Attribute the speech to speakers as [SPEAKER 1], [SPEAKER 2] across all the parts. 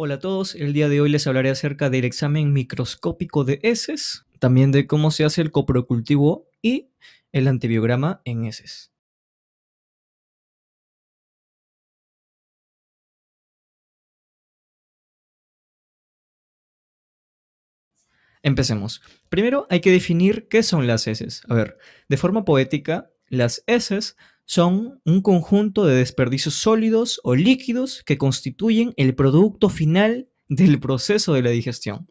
[SPEAKER 1] Hola a todos, el día de hoy les hablaré acerca del examen microscópico de heces, también de cómo se hace el coprocultivo y el antibiograma en heces. Empecemos. Primero hay que definir qué son las heces. A ver, de forma poética, las heces son un conjunto de desperdicios sólidos o líquidos que constituyen el producto final del proceso de la digestión.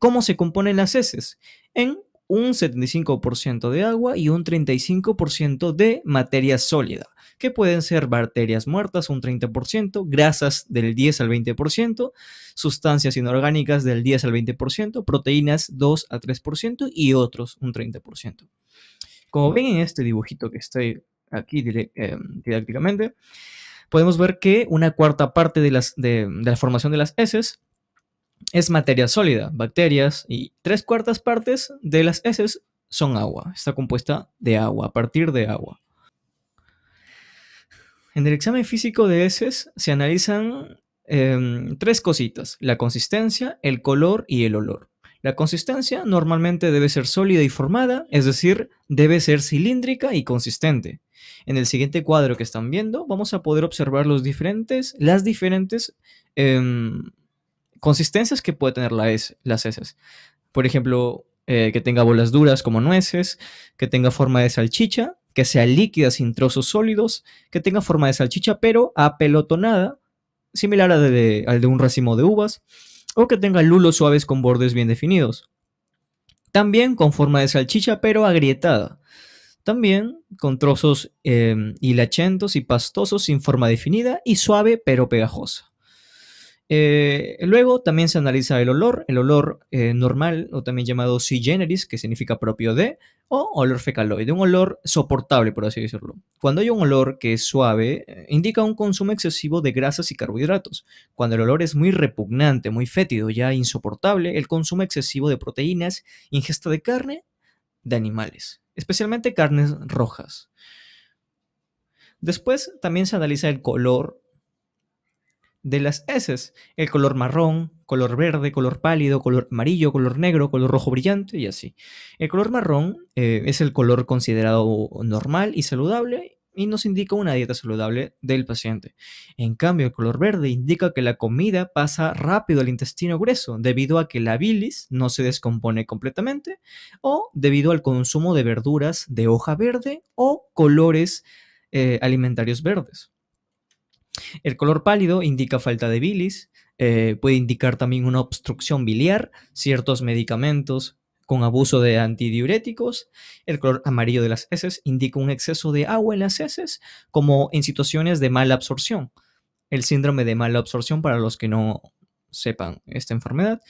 [SPEAKER 1] ¿Cómo se componen las heces? En un 75% de agua y un 35% de materia sólida, que pueden ser bacterias muertas un 30%, grasas del 10 al 20%, sustancias inorgánicas del 10 al 20%, proteínas 2 a 3% y otros un 30%. Como ven en este dibujito que estoy aquí eh, didácticamente, podemos ver que una cuarta parte de, la formación de las heces es materia sólida, bacterias, y tres cuartas partes de las heces son agua, está compuesta de agua, a partir de agua. En el examen físico de heces se analizan em, tres cositas, la consistencia, el color y el olor. La consistencia normalmente debe ser sólida y formada, es decir, debe ser cilíndrica y consistente. En el siguiente cuadro que están viendo, vamos a poder observar las diferentes em, consistencias que puede tener la las heces. Por ejemplo, eh, que tenga bolas duras como nueces, que tenga forma de salchicha, que sea líquida sin trozos sólidos, que tenga forma de salchicha pero apelotonada, similar a de, al de un racimo de uvas, o que tenga lulos suaves con bordes bien definidos. También con forma de salchicha pero agrietada. También con trozos em, hilachentos y pastosos sin forma definida y suave pero pegajosa. Eh, luego también se analiza el olor, el olor eh, normal o también llamado sui generis, que significa propio de, o olor fecaloide, un olor soportable, por así decirlo. Cuando hay un olor que es suave, eh, indica un consumo excesivo de grasas y carbohidratos. Cuando el olor es muy repugnante, muy fétido, ya insoportable, el consumo excesivo de proteínas, ingesta de carne, de animales especialmente carnes rojas. Después también se analiza el color de las heces, el color marrón, color verde, color pálido, color amarillo, color negro, color rojo brillante y así. El color marrón eh, es el color considerado normal y saludable y nos indica una dieta saludable del paciente. En cambio, el color verde indica que la comida pasa rápido al intestino grueso debido a que la bilis no se descompone completamente o debido al consumo de verduras de hoja verde o colores eh, alimentarios verdes. El color pálido indica falta de bilis, eh, puede indicar también una obstrucción biliar, ciertos medicamentos, con abuso de antidiuréticos. El color amarillo de las heces indica un exceso de agua en las heces, como en situaciones de mala absorción. El síndrome de mala absorción, para los que no sepan esta enfermedad.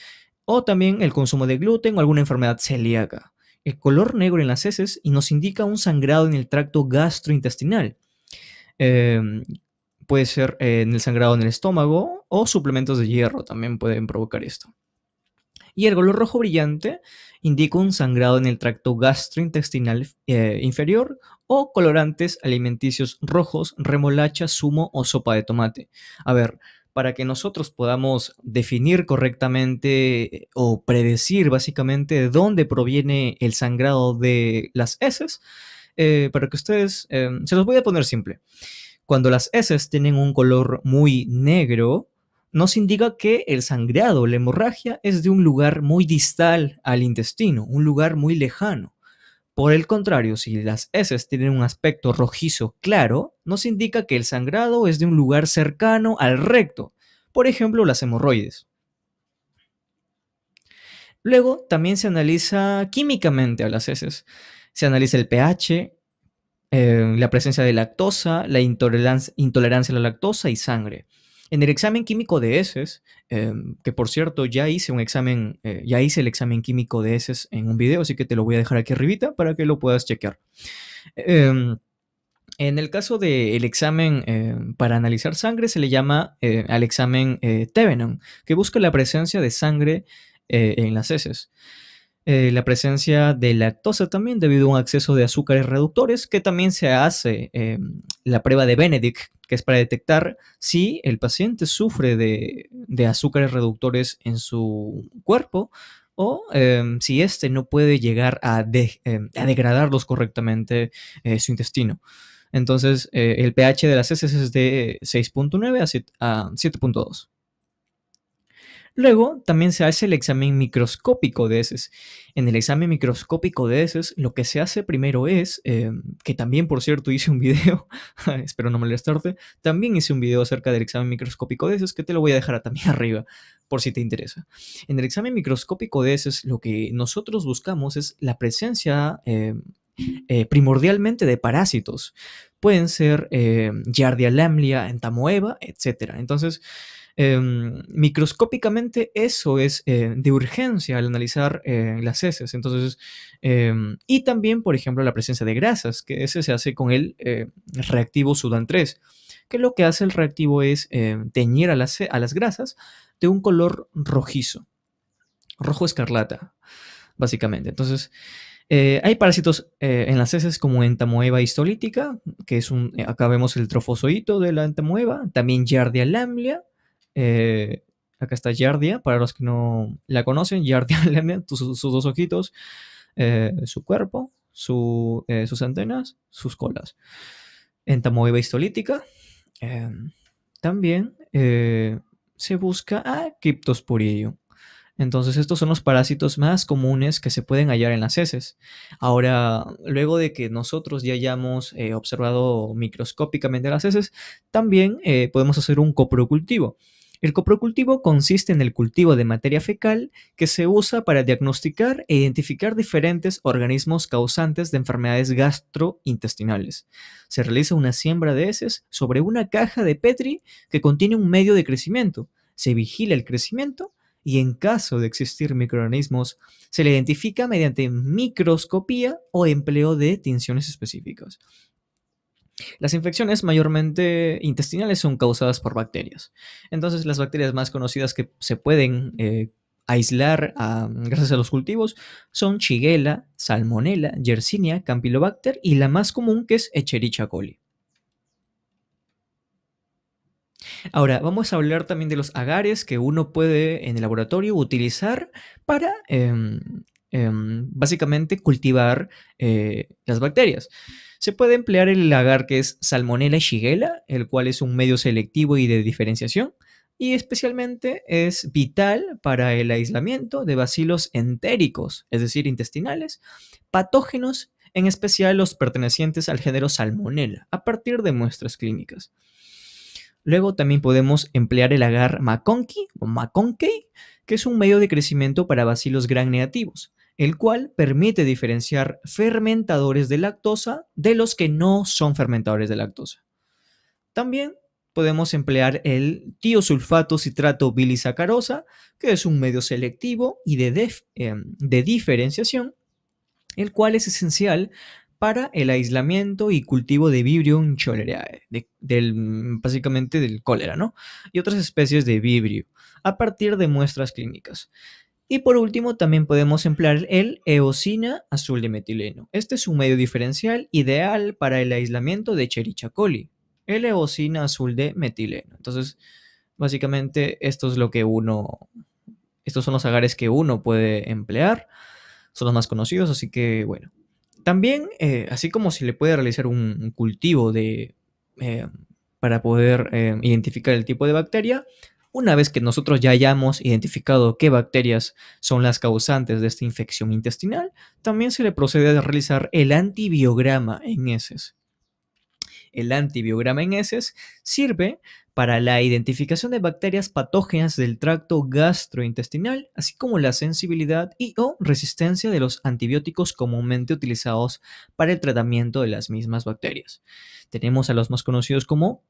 [SPEAKER 1] O también el consumo de gluten o alguna enfermedad celíaca. El color negro en las heces y nos indica un sangrado en el tracto gastrointestinal. Em, puede ser eh, en el sangrado en el estómago o suplementos de hierro también pueden provocar esto y el color rojo brillante indica un sangrado en el tracto gastrointestinal eh, inferior o colorantes alimenticios rojos, remolacha, zumo o sopa de tomate. A ver, para que nosotros podamos definir correctamente eh, o predecir básicamente de dónde proviene el sangrado de las heces, eh, para que ustedes, se los voy a poner simple. Cuando las heces tienen un color muy negro, nos indica que el sangrado, la hemorragia, es de un lugar muy distal al intestino, un lugar muy lejano. Por el contrario, si las heces tienen un aspecto rojizo claro, nos indica que el sangrado es de un lugar cercano al recto, por ejemplo, las hemorroides. Luego también se analiza químicamente a las heces. Se analiza el pH, eh, la presencia de lactosa, la intolerancia a la lactosa y sangre. En el examen químico de heces, em, que por cierto ya hice un examen, eh, ya hice el examen químico de heces en un video, así que te lo voy a dejar aquí arribita para que lo puedas chequear. Em, en el caso del examen em, para analizar sangre se le llama eh, al examen eh, Tevenon, que busca la presencia de sangre en las heces. Eh, la presencia de lactosa también debido a un acceso de azúcares reductores, que también se hace eh, la prueba de Benedict, que es para detectar si el paciente sufre de, azúcares reductores en su cuerpo o em, si este no puede llegar a, em, a degradarlos correctamente eh, su intestino. Entonces, el pH de las heces es de 6.9 a 7.2. Luego también se hace el examen microscópico de heces. En el examen microscópico de heces lo que se hace primero es, em, que también por cierto hice un video, espero no molestarte, también hice un video acerca del examen microscópico de heces que te lo voy a dejar también arriba por si te interesa. En el examen microscópico de heces lo que nosotros buscamos es la presencia... Em, eh, primordialmente de parásitos. Pueden ser em, yardia Giardia lamblia, entamoeba, etc. Entonces, Em, microscópicamente eso es eh, de urgencia al analizar eh, las heces. Entonces, em, y también, por ejemplo, la presencia de grasas, que ese se hace con el eh, reactivo Sudan 3, que lo que hace el reactivo es teñir a las, a las grasas de un color rojizo, rojo escarlata, básicamente. Entonces, hay parásitos en las heces como entamoeba histolítica, que es un, acá vemos el trofozoito de la entamoeba, también Yardia lamblia, eh, acá está Yardia, para los que no la conocen, Yardia Lemon, sus, dos ojitos, eh, su cuerpo, eh, sus antenas, sus colas. Entamoeba histolítica. Em, también se busca a Cryptosporidium. Entonces estos son los parásitos más comunes que se pueden hallar en las heces. Ahora, luego de que nosotros ya hayamos observado microscópicamente las heces, también podemos hacer un coprocultivo. El coprocultivo consiste en el cultivo de materia fecal que se usa para diagnosticar e identificar diferentes organismos causantes de enfermedades gastrointestinales. Se realiza una siembra de heces sobre una caja de Petri que contiene un medio de crecimiento. Se vigila el crecimiento y en caso de existir microorganismos, se le identifica mediante microscopía o empleo de tinciones específicas. Las infecciones mayormente intestinales son causadas por bacterias. Entonces, las bacterias más conocidas que se pueden eh, aislar ah, gracias a los cultivos son Shigella, Salmonella, Yersinia, Campylobacter y la más común que es Echerichia coli. Ahora, vamos a hablar también de los agares que uno puede en el laboratorio utilizar para em, em, básicamente cultivar eh, las bacterias. Se puede emplear el lagar que es Salmonella shigella, el cual es un medio selectivo y de diferenciación, y especialmente es vital para el aislamiento de bacilos entéricos, es decir, intestinales, patógenos, en especial los pertenecientes al género Salmonella, a partir de muestras clínicas. Luego también podemos emplear el agar maconkey o maconkey, que es un medio de crecimiento para bacilos gran negativos el cual permite diferenciar fermentadores de lactosa de los que no son fermentadores de lactosa. También podemos emplear el tiosulfato citrato bilisacarosa, que es un medio selectivo y de, em, de diferenciación, el cual es esencial para el aislamiento y cultivo de Vibrio cholerae, eh, del, básicamente del cólera, ¿no? Y otras especies de Vibrio, a partir de muestras clínicas. Y por último, también podemos emplear el eosina azul de metileno. Este es un medio diferencial ideal para el aislamiento de Chericha coli, el eosina azul de metileno. Entonces, básicamente esto es lo que uno estos son los agares que uno puede emplear, son los más conocidos, así que bueno. También, eh, así como se le puede realizar un cultivo de, eh, para poder eh, identificar el tipo de bacteria, una vez que nosotros ya hayamos identificado qué bacterias son las causantes de esta infección intestinal, también se le procede a realizar el antibiograma en heces. El antibiograma en heces sirve para la identificación de bacterias patógenas del tracto gastrointestinal, así como la sensibilidad y o resistencia de los antibióticos comúnmente utilizados para el tratamiento de las mismas bacterias. Tenemos a los más conocidos como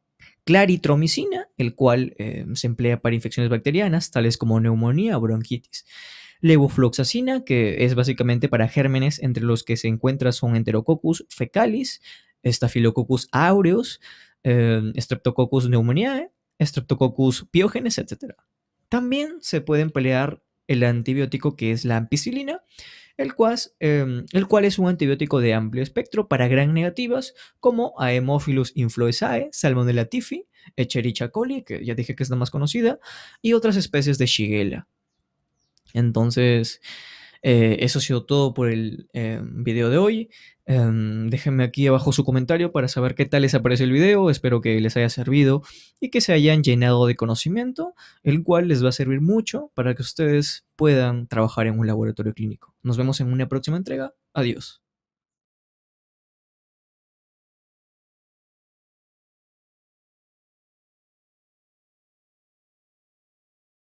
[SPEAKER 1] claritromicina, el cual eh, se emplea para infecciones bacterianas, tales como neumonía o bronquitis. Levofloxacina, que es básicamente para gérmenes, entre los que se encuentra son Enterococcus fecalis, Staphylococcus aureus, eh, Streptococcus pneumoniae, Streptococcus piógenes, etc. También se puede emplear el antibiótico que es la ampicilina, el cual, em, el cual es un antibiótico de amplio espectro para gran negativas como Aemophilus influenzae, Salmonella tifi, Echerichia coli, que ya dije que es la más conocida, y otras especies de Shigella. Entonces, eh, eso ha sido todo por el eh, video de hoy. Em, déjenme aquí abajo su comentario para saber qué tal les aparece el video. Espero que les haya servido y que se hayan llenado de conocimiento, el cual les va a servir mucho para que ustedes puedan trabajar en un laboratorio clínico. Nos vemos en una próxima entrega. Adiós.